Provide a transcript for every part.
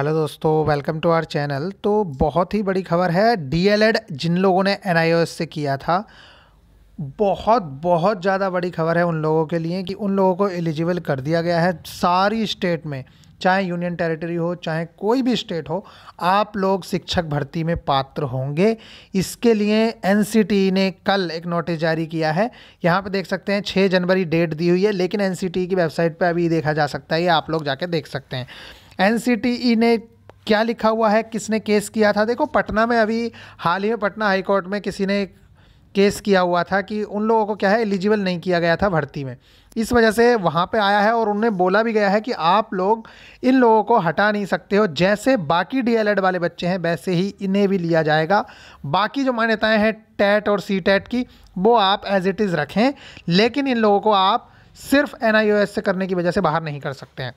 hello दोस्तों welcome to our channel तो बहुत ही बड़ी खबर है डीएलएड जिन लोगों ने एन से किया था बहुत बहुत ज़्यादा बड़ी खबर है उन लोगों के लिए कि उन लोगों को एलिजिबल कर दिया गया है सारी स्टेट में चाहे यूनियन टेरिटरी हो चाहे कोई भी स्टेट हो आप लोग शिक्षक भर्ती में पात्र होंगे इसके लिए एन ने कल एक नोटिस जारी किया है यहाँ पे देख सकते हैं 6 जनवरी डेट दी हुई है लेकिन एन की वेबसाइट पर अभी देखा जा सकता है ये आप लोग जाके देख सकते हैं एन ने क्या लिखा हुआ है किसने केस किया था देखो पटना में अभी हाल ही में पटना हाईकोर्ट में किसी ने केस किया हुआ था कि उन लोगों को क्या है एलिजिबल नहीं किया गया था भर्ती में इस वजह से वहाँ पे आया है और उन्हें बोला भी गया है कि आप लोग इन लोगों को हटा नहीं सकते हो जैसे बाकी डी वाले बच्चे हैं वैसे ही इन्हें भी लिया जाएगा बाकी जो मान्यताएं हैं टैट और सी टैट की वो आप एज इट इज़ रखें लेकिन इन लोगों को आप सिर्फ एन से करने की वजह से बाहर नहीं कर सकते हैं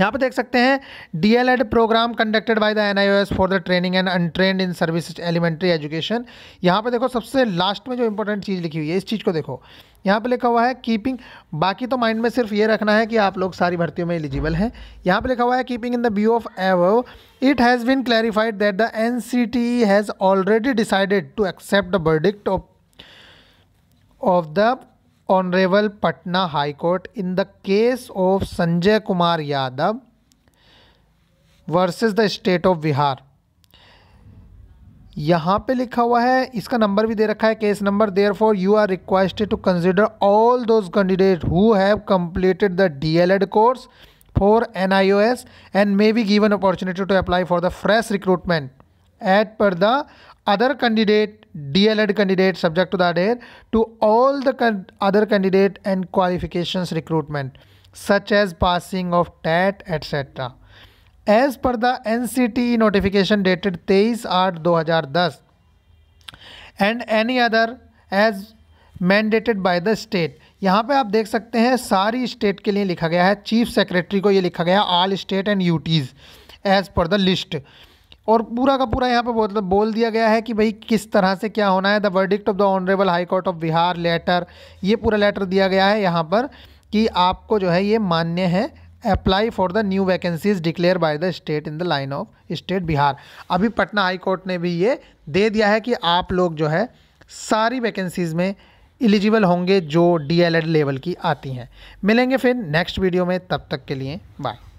यहाँ पर देख सकते हैं D El Ed programme conducted by the NIOS for the training and untrained in service elementary education यहाँ पर देखो सबसे लास्ट में जो इंपॉर्टेंट चीज़ लिखी हुई है इस चीज़ को देखो यहाँ पे लिखा हुआ है कीपिंग बाकी तो माइंड में सिर्फ ये रखना है कि आप लोग सारी भर्तियों में एलिजिबल हैं यहाँ पे लिखा हुआ है keeping in the view of above it has been clarified that the N has already decided to accept the verdict of the honourable Patna high court in the case of Sanjay Kumar Yadav versus the state of Bihar यहाँ पे लिखा हुआ है इसका number भी दे रखा है case number therefore you are requested to consider all those candidate who have completed the D El Ed course for NIOS and may be given opportunity to apply for the fresh recruitment at par the other candidate D El Ed candidate subject to the their to all the other candidate and qualification recruitment such as passing of TET etcetera as per the N C T E notification dated तेईस आठ दो हज़ार दस and any other as mandated by the state यहाँ पर आप देख सकते हैं सारी स्टेट के लिए लिखा गया है चीफ सेक्रेटरी को ये लिखा गया all state and UTs as per the list और पूरा का पूरा यहाँ पर मतलब बोल दिया गया है कि भाई किस तरह से क्या होना है the verdict of the honourable high court of Bihar letter ये पूरा लेटर दिया गया है यहाँ पर कि आपको जो है ये मान्य है apply for the new vacancies declare by the state in the line of state Bihar अभी पटना हाई कोर्ट ने भी ये दे दिया है कि आप लोग जो है सारी वैकेंसीज़ में एलिजिबल होंगे जो डी लेवल की आती हैं मिलेंगे फिर नेक्स्ट वीडियो में तब तक के लिए बाय